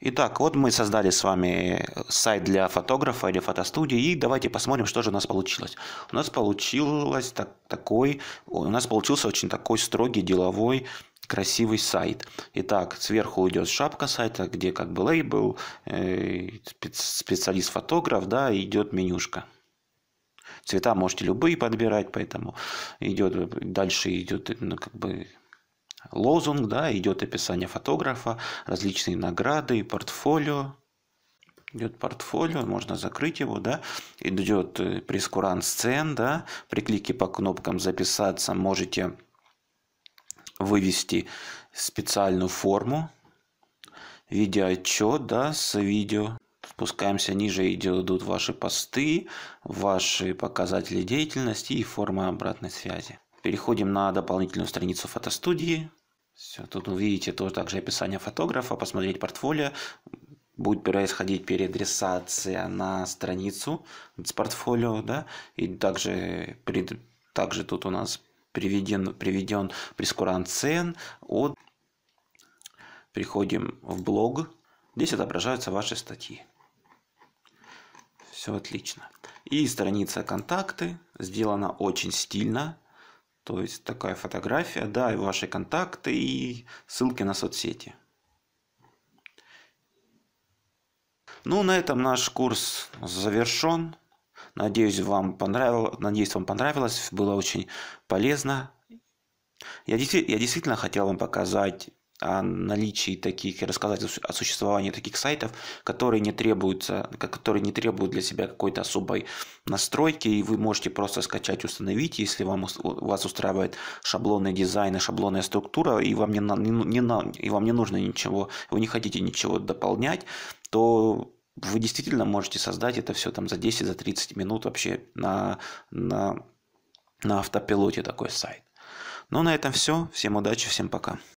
Итак, вот мы создали с вами сайт для фотографа или фотостудии, и давайте посмотрим, что же у нас получилось. У нас получилось так, такой, у нас получился очень такой строгий деловой красивый сайт. Итак, сверху идет шапка сайта, где как бы лейбл, э, специалист-фотограф, да, идет менюшка. Цвета можете любые подбирать, поэтому идет, дальше идет ну, как бы лозунг, да, идет описание фотографа, различные награды, и портфолио. Идет портфолио, можно закрыть его, да. Идет э, прескурант сцен, да. При клике по кнопкам записаться можете вывести специальную форму, видеоотчет, да, с видео. Спускаемся ниже, идут ваши посты, ваши показатели деятельности и форма обратной связи. Переходим на дополнительную страницу фотостудии. Все, тут увидите тоже также описание фотографа, посмотреть портфолио. Будет происходить переадресация на страницу с портфолио, да, и также, пред, также тут у нас приведен, приведен прескурант цен от... Переходим в блог. Здесь отображаются ваши статьи. Все отлично. И страница контакты сделана очень стильно. То есть такая фотография, да, и ваши контакты, и ссылки на соцсети. Ну, на этом наш курс завершен. Надеюсь, вам понравилось, надеюсь, вам понравилось, было очень полезно. Я, я действительно хотел вам показать о наличии таких, рассказать о существовании таких сайтов, которые не требуются, которые не требуют для себя какой-то особой настройки, и вы можете просто скачать, установить, если вам, вас устраивает шаблонный дизайн и шаблонная структура, и вам не, не, не, и вам не нужно ничего, вы не хотите ничего дополнять, то вы действительно можете создать это все там за 10, за 30 минут вообще на, на, на автопилоте такой сайт. Ну, на этом все. Всем удачи, всем пока.